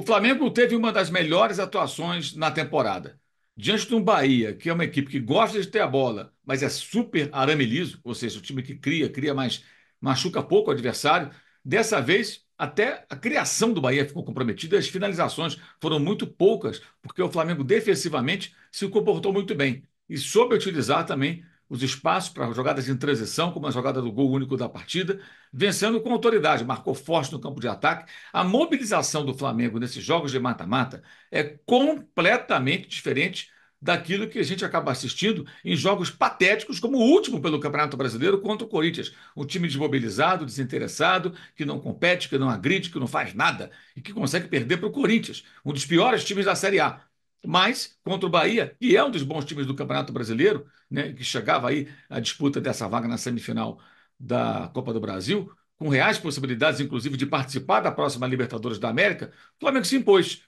O Flamengo teve uma das melhores atuações na temporada. Diante de um Bahia, que é uma equipe que gosta de ter a bola, mas é super arame liso, ou seja, o time que cria, cria mais, machuca pouco o adversário. Dessa vez, até a criação do Bahia ficou comprometida, as finalizações foram muito poucas, porque o Flamengo defensivamente se comportou muito bem e soube utilizar também os espaços para jogadas em transição, como a jogada do gol único da partida, vencendo com autoridade, marcou forte no campo de ataque. A mobilização do Flamengo nesses jogos de mata-mata é completamente diferente daquilo que a gente acaba assistindo em jogos patéticos, como o último pelo Campeonato Brasileiro contra o Corinthians. Um time desmobilizado, desinteressado, que não compete, que não agride, que não faz nada e que consegue perder para o Corinthians, um dos piores times da Série A. Mas, contra o Bahia, que é um dos bons times do Campeonato Brasileiro, né, que chegava aí à disputa dessa vaga na semifinal da Copa do Brasil, com reais possibilidades, inclusive, de participar da próxima Libertadores da América, o Flamengo se impôs.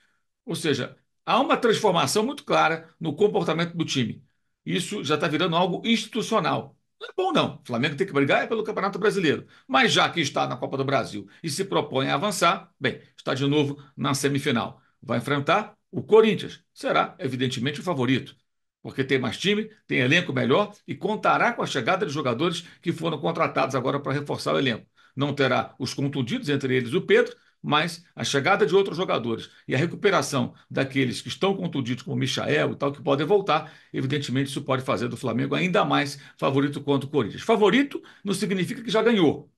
Ou seja, há uma transformação muito clara no comportamento do time. Isso já está virando algo institucional. Não é bom, não. O Flamengo tem que brigar é pelo Campeonato Brasileiro. Mas já que está na Copa do Brasil e se propõe a avançar, bem, está de novo na semifinal. Vai enfrentar o Corinthians será, evidentemente, o favorito, porque tem mais time, tem elenco melhor e contará com a chegada de jogadores que foram contratados agora para reforçar o elenco. Não terá os contundidos, entre eles o Pedro, mas a chegada de outros jogadores e a recuperação daqueles que estão contundidos, como o Michael e tal, que podem voltar, evidentemente isso pode fazer do Flamengo ainda mais favorito contra o Corinthians. Favorito não significa que já ganhou,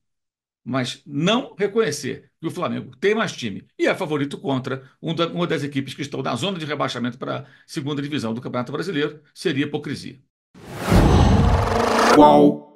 mas não reconhecer que o Flamengo tem mais time e é favorito contra uma das equipes que estão na zona de rebaixamento para a segunda divisão do Campeonato Brasileiro seria hipocrisia. Qual